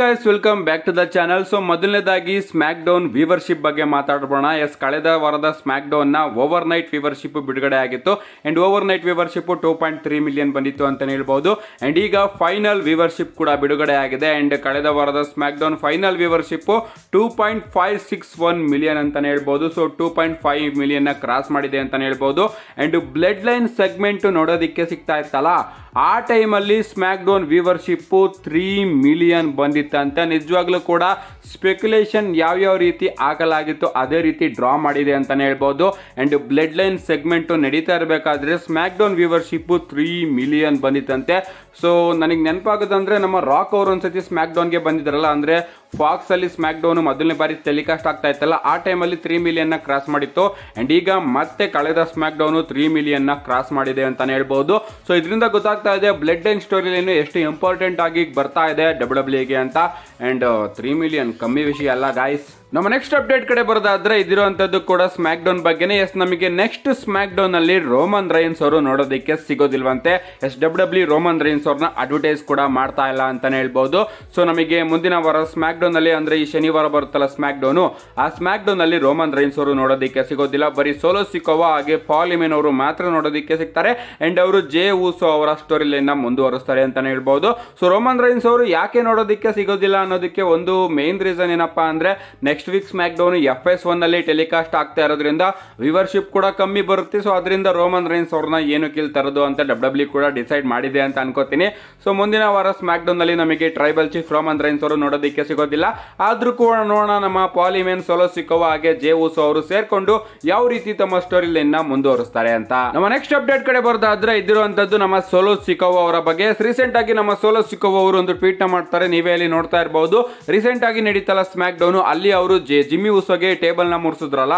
guys welcome back to the channel so ಮೊದಲನೇದಾಗಿ SmackDown viewership ಬಗ್ಗೆ ಮಾತಾಡೋಣ yes ಕಳೆದ ವಾರದ ಸ್ಮ್ಯಾಕ್ ಡೌನ್ ನ ಓವರ್ ನೈಟ್ ವೀವರ್ಶಿಪ್ ಬಿಡುಗಡೆ ಆಗಿತ್ತು and overnight viewership two point three million ಬಂದಿತ್ತು ಅಂತ ಹೇಳ್ಬಹುದು ಅಂಡ್ ಈಗ ಫೈನಲ್ ವೀವರ್ಶಿಪ್ ಕೂಡ ಬಿಡುಗಡೆ ಆಗಿದೆ ಅಂಡ್ ಕಳೆದ ವಾರದ SmackDown final viewership two point five six one million ಅಂತಾನೆ ಹೇಳ್ಬಹುದು so two point five million cross ಮಾಡಿದೆ ಅಂತಾನೆ ಹೇಳ್ಬಹುದು ಅಂಡ್ ಬ್ಲಡ್ ಲೈನ್ ಸೆಗ್ಮೆಂಟ್ ನೋಡೋದಿಕ್ಕೆ ಸಿಗ್ತಾ ಇತ್ತಲ್ಲ ಆ ಟೈಮಲ್ಲಿ SmackDown viewership three million ಬಂದಿತ್ತು ಅಂತ ನಿಜವಾಗ್ಲೂ ಕೂಡ ಸ್ಪೆಕ್ಯುಲೇಷನ್ ಯಾವ್ಯಾವ ರೀತಿ ಆಗಲಾಗಿತ್ತು ಅದೇ ರೀತಿ ಡ್ರಾ ಮಾಡಿದೆ ಅಂತಲೇ ಹೇಳ್ಬೋದು ಆ್ಯಂಡ್ ಬ್ಲಡ್ ಲೈನ್ ಸೆಗ್ಮೆಂಟು ನಡೀತಾ ಇರಬೇಕಾದ್ರೆ SmackDown down viewership three million ಬಂದಿತ್ತಂತೆ ಸೊ ನನಗೆ ನೆನಪಾಗೋದಂದರೆ ನಮ್ಮ ರಾಕ್ ಅವರು ಒಂದ್ಸತಿ ಸ್ಮ್ಯಾಕ್ ಡೌನ್ಗೆ ಬಂದಿದ್ರಲ್ಲ ಅಂದರೆ ಫಾಕ್ಸ್ ಅಲ್ಲಿ ಸ್ಮ್ಯಾಕ್ ಡೌನ್ ಮೊದಲನೇ ಬಾರಿ ಟೆಲಿಕಾಸ್ಟ್ ಆಗ್ತಾ ಇತ್ತಲ್ಲ ಆ ಟೈಮಲ್ಲಿ ತ್ರೀ ಮಿಲಿಯನ್ನ ಕ್ರಾಸ್ ಮಾಡಿತ್ತು ಅಂಡ್ ಈಗ ಮತ್ತೆ ಕಳೆದ ಸ್ಮ್ಯಾಕ್ ಡೌನ್ ತ್ರೀ ಮಿಲಿಯನ್ನ ಕ್ರಾಸ್ ಮಾಡಿದೆ ಅಂತಾನೆ ಹೇಳ್ಬಹುದು ಸೊ ಇದರಿಂದ ಗೊತ್ತಾಗ್ತಾ ಇದೆ ಬ್ಲಡ್ ಅಂಡ್ ಸ್ಟೋರಿ ಲೈನ್ ಎಷ್ಟು ಇಂಪಾರ್ಟೆಂಟ್ ಆಗಿ ಬರ್ತಾ ಇದೆ ಡಬ್ಲ್ಯೂ ಡಬ್ಲ್ಯೂಗೆ ಅಂತ ಅಂತ ಆ್ಯಂಡ್ ತ್ರೀ ಮಿಲಿಯನ್ ಕಮ್ಮಿ ವಿಷಯ ಅಲ್ಲ ಗಾಯ್ಸ್ ನಮ್ಮ ನೆಕ್ಸ್ಟ್ ಅಪ್ಡೇಟ್ ಕಡೆ ಬರೋದಾದ್ರೆ ಇದಿರುವಂತದ್ದು ಕೂಡ ಸ್ಮ್ಯಾಕ್ ಡೌನ್ ಬಗ್ಗೆನೇ ಎಸ್ ನಮಗೆ ನೆಕ್ಸ್ಟ್ ಸ್ಮ್ಯಾಕ್ ಡೌನ್ ಅಲ್ಲಿ ರೋಮನ್ ರೈನ್ಸ್ ಅವರು ನೋಡೋದಕ್ಕೆ ಸಿಗೋದಿಲ್ವಂತೆ yes W W Roman Reigns ಅವ್ರನ್ನ ಅಡ್ವರ್ಟೈಸ್ ಕೂಡ ಮಾಡ್ತಾ ಇಲ್ಲ ಅಂತಾನೆ ಹೇಳ್ಬಹುದು ಸೊ ನಮಗೆ ಮುಂದಿನ ವಾರ ಸ್ಮ್ಯಾಕ್ ಡೌನ್ ಅಲ್ಲಿ ಅಂದ್ರೆ ಈ ಶನಿವಾರ ಬರುತ್ತಲ್ಲ ಸ್ಮ್ಯಾಕ್ ಡೌನು ಆ ಸ್ಮ್ಯಾಕ್ ಡೌನ್ ಅಲ್ಲಿ ರೋಮನ್ ರೈನ್ಸ್ ಅವರು ನೋಡೋದಕ್ಕೆ ಸಿಗೋದಿಲ್ಲ ಬರೀ ಸೋಲೋ ಸಿಕೋವಾ ಹಾಗೆ ಪಾಲಿಮೆನ್ ಅವರು ಮಾತ್ರ ನೋಡೋದಕ್ಕೆ ಸಿಗ್ತಾರೆ ಅಂಡ್ ಅವರು ಜೆ ಊಸೋ ಅವರ ಸ್ಟೋರಿ ಲೈನ್ ಮುಂದುವರಿಸ್ತಾರೆ ಅಂತಾನೆ ಹೇಳ್ಬಹುದು ಸೊ ರೋಮನ್ ರೈನ್ಸ್ ಅವರು ಯಾಕೆ ನೋಡೋದಕ್ಕೆ ಸಿಗೋದಿಲ್ಲ ಅನ್ನೋದಕ್ಕೆ ಒಂದು ಮೇನ್ ರೀಸನ್ ಏನಪ್ಪಾ ಅಂದ್ರೆ next next week SmackDown F S one ಅಲ್ಲಿ ಟೆಲಿಕಾಸ್ಟ್ ಆಗ್ತಾ ಇರೋದ್ರಿಂದ ವಿವರ್ಶಿಪ್ ಕೂಡ ಕಮ್ಮಿ ಬರುತ್ತೆ ಸೊ ಅದರಿಂದ ರೋಮನ್ ರೈನ್ಸ್ ಅವ್ರನ್ನ ಏನು ಕಿಲ್ ತರೋದು ಅಂತ ಡಬ್ಲ್ಯೂ e ಕೂಡ ಡಿಸೈಡ್ ಮಾಡಿದೆ ಅಂತ ಅನ್ಕೋತೀನಿ ಸೊ ಮುಂದಿನ ವಾರ ಸ್ಮ್ಯಾಕ್ ಡೌನ್ ನಲ್ಲಿ ನಮಗೆ ಟ್ರೈಬಲ್ ಚೀಫ್ ರೋಮನ್ ರೈನ್ಸ್ ಅವರು ನೋಡೋದಕ್ಕೆ ಸಿಗೋದಿಲ್ಲ ಆದ್ರೂ ಕೂಡ ನೋಡೋಣ ನಮ್ಮ ಪಾಲಿಮೆನ್ ಸೋಲೋ ಸಿಕ್ಕೋ ಹಾಗೆ ಜೆ ಉಸೋ ಅವರು ಸೇರ್ಕೊಂಡು ಯಾವ ರೀತಿ ತಮ್ಮ ಸ್ಟೋರಿ ಲೈನ್ ನ ಮುಂದುವರಿಸ್ತಾರೆ ಅಂತ ನಮ್ಮ ನೆಕ್ಸ್ಟ್ ಅಪ್ಡೇಟ್ ಕಡೆ ಬರೋದಾದ್ರೆ ಇದಿರುವಂತದ್ದು ನಮ್ಮ ಸೋಲೋ ಸಿಕ್ಕೋ ಅವರ ಬಗ್ಗೆ ರೀಸೆಂಟ್ ಆಗಿ ನಮ್ಮ ಸೋಲೋ ಸಿಕ್ಕೋ ಅವರು ಒಂದು ಟ್ವೀಟ್ ನ ಮಾಡ್ತಾರೆ ನೀವೇ ಇಲ್ಲಿ ನೋಡ್ತಾ ಇರಬಹುದು ರೀಸೆಂಟ್ ಆಗಿ ನಡೀತಲ್ಲ ಸ್ಮ್ಯಾಕ್ ಡೌನ್ ಅಲ್ಲಿ ಅವರು ಅವರು ಜೆ ಜಿಮ್ಮಿ ಉಸೋಗೆ ಟೇಬಲ್ನ ಮುರಿಸಿದ್ರಲ್ಲ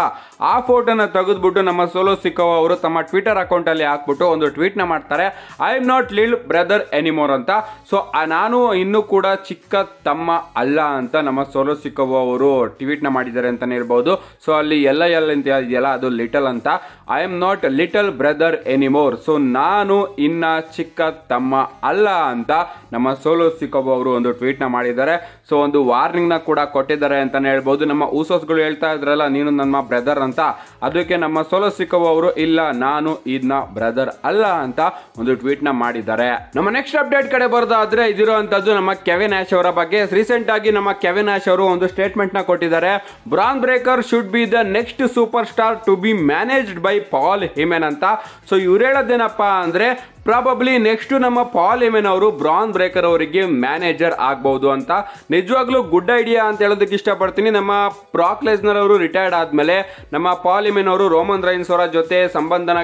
ಆ ಫೋಟೋನ ತೆಗೆದ್ಬಿಟ್ಟು ನಮ್ಮ ಸೋಲೋ ಸಿಕ್ಕವ ಅವರು ತಮ್ಮ ಟ್ವಿಟರ್ ಅಕೌಂಟಲ್ಲಿ ಹಾಕ್ಬಿಟ್ಟು ಒಂದು ಟ್ವೀಟ್ನ ಮಾಡ್ತಾರೆ I am not lil brother anymore ಅಂತ ಸೊ ನಾನು ಇನ್ನೂ ಕೂಡ ಚಿಕ್ಕ ತಮ್ಮ ಅಲ್ಲ ಅಂತ ನಮ್ಮ ಸೋಲೋ ಸಿಕ್ಕವ ಅವರು ಟ್ವೀಟ್ನ ಮಾಡಿದ್ದಾರೆ ಅಂತಲೇ ಇರ್ಬೋದು ಸೊ ಅಲ್ಲಿ ಎಲ್ಲ ಎಲ್ಲ ಅಂತ ಇದೆಯಲ್ಲ ಅದು ಲಿಟಲ್ ಅಂತ I am not little brother anymore so ನಾನು ಇನ್ನ ಚಿಕ್ಕ ತಮ್ಮ ಅಲ್ಲ ಅಂತ ನಮ್ಮ ಸೋಲೋ ಸಿಕ್ಕವ ಅವರು ಒಂದು ಟ್ವೀಟ್ನ ಮಾಡಿದ್ದಾರೆ ಸೊ ಒಂದು ವಾರ್ನಿಂಗ್ನ ಕೂಡ ಕೊಟ್ಟಿದ್ದಾರೆ ಅಂತಲೇ ಹೇಳ್ಬೋದು ಇರಬಹುದು ನಮ್ಮ ಊಸೋಸ್ಗಳು ಹೇಳ್ತಾ ಇದ್ರಲ್ಲ ನೀನು ನಮ್ಮ ಬ್ರದರ್ ಅಂತ ಅದಕ್ಕೆ ನಮ್ಮ ಸೊಲಸಿಕೋ ಅವರು ಇಲ್ಲ ನಾನು ಇದನ್ನ ಬ್ರದರ್ ಅಲ್ಲ ಅಂತ ಒಂದು ಟ್ವೀಟ್ ನ ಮಾಡಿದ್ದಾರೆ ನಮ್ಮ ನೆಕ್ಸ್ಟ್ ಅಪ್ಡೇಟ್ ಕಡೆ ಬರೋದಾದ್ರೆ ಇದಿರುವಂತದ್ದು ನಮ್ಮ ಕೆವಿನ್ ಆಶ್ ಅವರ ಬಗ್ಗೆ ರೀಸೆಂಟ್ ಆಗಿ ನಮ್ಮ ಕೆವಿನ್ ಆಶ್ ಅವರು ಒಂದು ಸ್ಟೇಟ್ಮೆಂಟ್ ನ ಕೊಟ್ಟಿದ್ದಾರೆ Bron Breakker should be the next superstar to be managed by Paul Heyman ಅಂತ ಸೊ ಇವ್ರು ಹೇಳೋದೇನಪ್ಪ ಅಂದ್ರೆ ಪ್ರಾಬಬ್ಲಿ ನೆಕ್ಸ್ಟ್ ನಮ್ಮ ಪಾಲ್ ಎಮೆನ್ ಅವರು ಬ್ರಾನ್ ಬ್ರೇಕರ್ ಅವರಿಗೆ ಮ್ಯಾನೇಜರ್ ಆಗ್ಬಹುದು ಅಂತ ನಿಜವಾಗ್ಲೂ ಗುಡ್ ಐಡಿಯಾ ಅಂತ ಹೇಳೋದಕ್ಕೆ ಇಷ್ಟಪಡ್ತೀನಿ ನಮ್ಮ ಪ್ರಾಕ್ಲೆಸ್ನರ್ ಅವರು ರಿಟೈರ್ಡ್ ಆದ್ಮೇಲೆ ನಮ್ಮ ಪಾಲ್ ಎಮೆನ್ ಅವರು ರೋಮನ್ ರೈನ್ಸ್ ಅವರ ಜೊತೆ ಸಂಬಂಧನ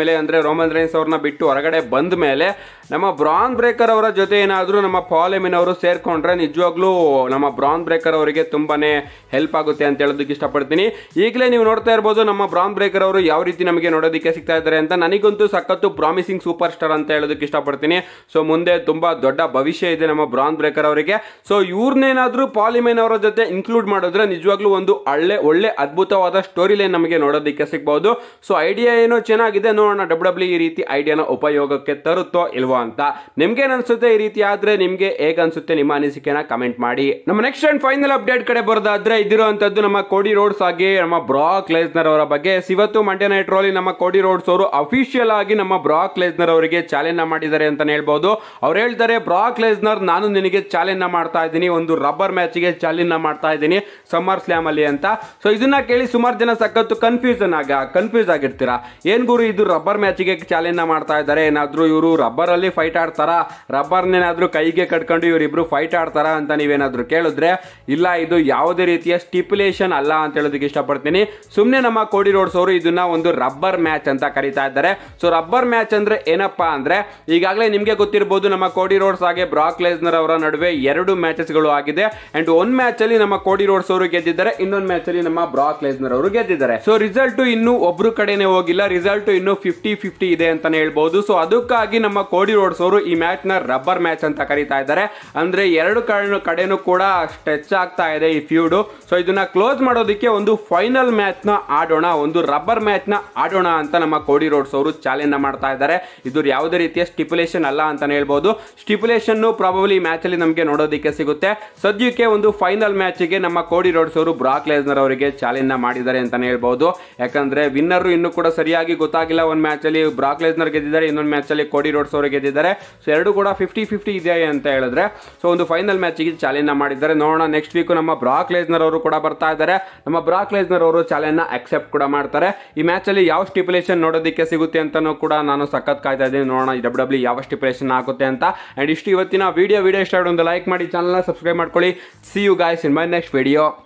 ಮೇಲೆ ಅಂದರೆ ರೋಮನ್ ರೈನ್ಸ್ ಅವ್ರನ್ನ ಬಿಟ್ಟು ಹೊರಗಡೆ ಬಂದ ಮೇಲೆ ನಮ್ಮ ಬ್ರಾನ್ ಬ್ರೇಕರ್ ಅವರ ಜೊತೆ ಏನಾದರೂ ನಮ್ಮ ಪಾಲ್ ಎಮೆನ್ ಅವರು ಸೇರ್ಕೊಂಡ್ರೆ ನಿಜವಾಗ್ಲೂ ನಮ್ಮ ಬ್ರಾನ್ ಬ್ರೇಕರ್ ಅವರಿಗೆ ತುಂಬಾನೇ ಹೆಲ್ಪ್ ಆಗುತ್ತೆ ಅಂತ ಹೇಳೋದಕ್ಕೆ ಇಷ್ಟಪಡ್ತೀನಿ ಈಗಲೇ ನೀವು ನೋಡ್ತಾ ಇರ್ಬೋದು ನಮ್ಮ ಬ್ರಾನ್ ಬ್ರೇಕರ್ ಅವರು ಯಾವ ರೀತಿ ನಮಗೆ ನೋಡೋದಕ್ಕೆ ಸಿಗ್ತಾ ಇದ್ದಾರೆ ಅಂತ ನನಗಂತೂ ಸಖತ್ತು ಪ್ರಾಮಿಸಿಂಗ್ ಸೂಪರ್ ಸ್ಟಾರ್ ಅಂತ ಹೇಳೋದಕ್ಕೆ ಇಷ್ಟಪಡ್ತೀನಿ ಸೊ ಮುಂದೆ ತುಂಬಾ ದೊಡ್ಡ ಭವಿಷ್ಯ ಇದೆ ನಮ್ಮ ಬ್ರಾನ್ ಬ್ರೇಕರ್ ಅವರಿಗೆ ಸೊ ಇವ್ರನ್ನೇನಾದರೂ ಪಾಲಿಮೇನ್ ಅವರ ಜೊತೆ ಇನ್ಕ್ಲೂಡ್ ಮಾಡಿದ್ರೆ ನಿಜವಾಗ್ಲೂ ಒಂದು ಒಳ್ಳೆ ಒಳ್ಳೆ ಅದ್ಭುತವಾದ ಸ್ಟೋರಿ ಲೈನ್ ನಮಗೆ ನೋಡೋದಕ್ಕೆ ಸಿಗ್ಬಹುದು ಸೊ ಐಡಿಯಾ ಏನೋ ಚೆನ್ನಾಗಿದೆ ನೋಡೋಣ ಡಬ್ಲ್ಯೂ ಡಬ್ಲ್ಯೂ e ಈ ರೀತಿ ಐಡಿಯಾನ ಉಪಯೋಗಕ್ಕೆ ತರುತ್ತೋ ಇಲ್ವೋ ಅಂತ ನಿಮ್ಗೆ ಅನ್ಸುತ್ತೆ ಈ ರೀತಿ ಆದ್ರೆ ನಿಮ್ಗೆ ಹೇಗೆ ಅನ್ಸುತ್ತೆ ನಿಮ್ಮ ಅನಿಸಿಕೆನ ಕಮೆಂಟ್ ಮಾಡಿ ನಮ್ಮ ನೆಕ್ಸ್ಟ್ ಅಂಡ್ ಫೈನಲ್ ಅಪ್ಡೇಟ್ ಕಡೆ ಬರೋದಾದ್ರೆ ಇದಿರುವಂತದ್ದು ನಮ್ಮ ಕೋಡಿ ರೋಡ್ಸ್ ಆಗಿ ನಮ್ಮ ಬ್ರಾಕ್ ಲೇಸ್ನರ್ ಅವರ ಬಗ್ಗೆ ಇವತ್ತು ಮಂಡ್ಯ ನೈಟ್ ರೋಲಿ ನಮ್ಮ ಕೋಡಿ ರೋಡ್ಸ್ ಅವರು ಅಫಿಷಿಯಲ್ ಆಗಿ ನಮ್ಮ ಬ್ರಾಕ್ ಲೇಸ್ನರ್ ಅವರಿಗೆ ಅವರಿಗೆ ಚಾಲೆಂಜ್ ಮಾಡಿದ್ದಾರೆ ಅಂತ ಹೇಳ್ಬೋದು ಅವ್ರು ಹೇಳ್ತಾರೆ ಬ್ರಾಕ್ ಲೆಸ್ನರ್ ನಾನು ನಿನಗೆ ಚಾಲೆಂಜ್ ಮಾಡ್ತಾ ಇದ್ದೀನಿ ಒಂದು ರಬ್ಬರ್ ಮ್ಯಾಚಿಗೆ ಚಾಲೆಂಜ್ ಮಾಡ್ತಾ ಇದ್ದೀನಿ ಸಮ್ಮರ್ ಸ್ಲ್ಯಾಮ್ ಅಲ್ಲಿ ಅಂತ ಸೊ ಇದನ್ನ ಕೇಳಿ ಸುಮಾರು ಜನ ಸಖತ್ತು ಕನ್ಫ್ಯೂಸನ್ ಆಗ ಕನ್ಫ್ಯೂಸ್ ಆಗಿರ್ತೀರಾ ಏನ್ ಗುರು ಇದು ರಬ್ಬರ್ ಮ್ಯಾಚಿಗೆ ಚಾಲೆಂಜ್ ಮಾಡ್ತಾ ಇದ್ದಾರೆ ಏನಾದರೂ ಇವರು ರಬ್ಬರ್ ಅಲ್ಲಿ ಫೈಟ್ ಆಡ್ತಾರಾ ರಬ್ಬರ್ನೇನಾದರೂ ಕೈಗೆ ಕಟ್ಕೊಂಡು ಇವರಿಬ್ರು ಫೈಟ್ ಆಡ್ತಾರಾ ಅಂತ ನೀವೇನಾದರೂ ಕೇಳಿದ್ರೆ ಇಲ್ಲ ಇದು ಯಾವುದೇ ರೀತಿಯ ಸ್ಟಿಪುಲೇಷನ್ ಅಲ್ಲ ಅಂತ ಹೇಳೋದಕ್ಕೆ ಇಷ್ಟಪಡ್ತೀನಿ ಸುಮ್ಮನೆ ನಮ್ಮ ಕೋಡಿ ರೋಡ್ಸ್ ಅವರು ಇದನ್ನ ಒಂದು ರಬ್ಬರ್ ಮ್ಯಾಚ್ ಅಂತ ಕರಿತಾ ಇದ್ದಾರೆ ಸೊ ರಬ್ಬರ್ ಮ್ಯಾಚ್ ಅಂದ್ರೆ ಏನಪ್ಪ ಏನಪ್ಪ ಅಂದ್ರೆ ಈಗಾಗಲೇ ನಿಮಗೆ ಗೊತ್ತಿರಬಹುದು ನಮ್ಮ ಕೋಡಿ ರೋಡ್ಸ್ ಹಾಗೆ ಬ್ರಾಕ್ ಲೆಸ್ನರ್ ಅವರ ನಡುವೆ ಎರಡು ಗಳು ಆಗಿದೆ ಅಂಡ್ ಮ್ಯಾಚ್ ಅಲ್ಲಿ ನಮ್ಮ ಕೋಡಿ ರೋಡ್ಸ್ ಅವರು ಗೆದ್ದಿದ್ದಾರೆ ಇನ್ನೊಂದು ಅಲ್ಲಿ ನಮ್ಮ ಬ್ರಾಕ್ ಲೆಸ್ನರ್ ಅವರು ಗೆದ್ದಿದ್ದಾರೆ ಸೊ ರಿಸಲ್ಟ್ ಇನ್ನು ಒಬ್ರು ಕಡೆನೆ ಹೋಗಿಲ್ಲ ರಿಸಲ್ಟ್ ಇನ್ನು ಫಿಫ್ಟಿ ಫಿಫ್ಟಿ ಇದೆ ಅಂತಾನೆ ಹೇಳ್ಬಹುದು ಸೊ ಅದಕ್ಕಾಗಿ ನಮ್ಮ ಕೋಡಿ ರೋಡ್ಸ್ ಅವರು ಈ ಮ್ಯಾಚ್ ನ ರಬ್ಬರ್ ಮ್ಯಾಚ್ ಅಂತ ಕರೀತಾ ಇದ್ದಾರೆ ಅಂದ್ರೆ ಎರಡು ಕಡೆನೂ ಕೂಡ ಸ್ಟ್ರೆಚ್ ಆಗ್ತಾ ಇದೆ ಈ ಫ್ಯೂಡು ಸೊ ಇದನ್ನ ಕ್ಲೋಸ್ ಮಾಡೋದಕ್ಕೆ ಒಂದು ಫೈನಲ್ ಮ್ಯಾಚ್ ನ ಆಡೋಣ ಒಂದು ರಬ್ಬರ್ ಮ್ಯಾಚ್ ನ ಆಡೋಣ ಅಂತ ನಮ್ಮ ಕೋಡಿ ರೋಡ್ಸ್ ಅವರು ಚಾಲೆಂಜ್ ಮಾಡ್ತಾ ಇದ್ದಾರೆ ಇದು ಯಾವುದೇ ರೀತಿಯ ಸ್ಟಿಪುಲೇಷನ್ ಅಲ್ಲ ಅಂತಾನೆ ಹೇಳ್ಬೋದು ಸ್ಟಿಪುಲೇಷನ್ ಪ್ರಾಬಬಲಿ ಮ್ಯಾಚ್ ಅಲ್ಲಿ ನಮಗೆ ನೋಡೋದಕ್ಕೆ ಸಿಗುತ್ತೆ ಸದ್ಯಕ್ಕೆ ಒಂದು ಫೈನಲ್ ಮ್ಯಾಚ್ ಗೆ ನಮ್ಮ ಕೋಡಿ ರೋಡ್ಸ್ ಅವರು ಬ್ರಾಕ್ ಲೇಸ್ನರ್ ಅವರಿಗೆ ಚಾಲೆಂಜ್ ಮಾಡಿದ್ದಾರೆ ಅಂತಾನೆ ಹೇಳ್ಬಹುದು ಯಾಕಂದ್ರೆ ವಿನ್ನರ್ ಇನ್ನು ಕೂಡ ಸರಿಯಾಗಿ ಗೊತ್ತಾಗಿಲ್ಲ ಒಂದ್ ಮ್ಯಾಚ್ ಅಲ್ಲಿ ಬ್ರಾಕ್ ಲೇಸ್ನರ್ ಗೆದ್ದಿದ್ದಾರೆ ಇನ್ನೊಂದು ಮ್ಯಾಚ್ ಅಲ್ಲಿ ಕೋಡಿ ರೋಡ್ಸ್ ಅವರು ಗೆದ್ದಿದ್ದಾರೆ ಸೊ ಎರಡು ಕೂಡ ಫಿಫ್ಟಿ ಫಿಫ್ಟಿ ಇದೆ ಅಂತ ಹೇಳಿದ್ರೆ ಸೊ ಒಂದು ಫೈನಲ್ ಮ್ಯಾಚ್ ಗೆ ಚಾಲೆಂಜ್ ಮಾಡಿದ್ದಾರೆ ನೋಡೋಣ ನೆಕ್ಸ್ಟ್ ವೀಕ್ ನಮ್ಮ ಬ್ರಾಕ್ ಲೇಸ್ನರ್ ಅವರು ಕೂಡ ಬರ್ತಾ ಇದ್ದಾರೆ ನಮ್ಮ ಬ್ರಾಕ್ ಲೇಸ್ನರ್ ಅವರು ಚಾಲೆಂಜ್ ನ ಅಕ್ಸೆಪ್ಟ್ ಕೂಡ ಮಾಡ್ತಾರೆ ಈ ಮ್ಯಾಚ್ ಅಲ್ಲಿ ಯಾವ ಸ್ಟಿಪುಲೇಷನ್ ನೋಡೋದಕ್ಕೆ ಸಿಗುತ್ತೆ ಅಂತಾನೂ ಕೂಡ ನಾನು ಸಖತ್ ಕಾಯ್ತಾ ಇದ್ದೀನಿ ನೋಡೋಣ ಡಬ್ಲ್ಯೂ ಡಬ್ಲ್ಯೂ e ಯಾವ ಆಗುತ್ತೆ ಅಂತ ಆ್ಯಂಡ್ ಇಷ್ಟು ಇವತ್ತಿನ ವೀಡಿಯೋ ವೀಡಿಯೋ ಇಷ್ಟ ಒಂದು ಲೈಕ್ ಮಾಡಿ ಚಾನಲ್ನ ಸಬ್ಸ್ಕ್ರೈಬ್ ಮಾಡ್ಕೊಳ್ಳಿ see you guys in my next video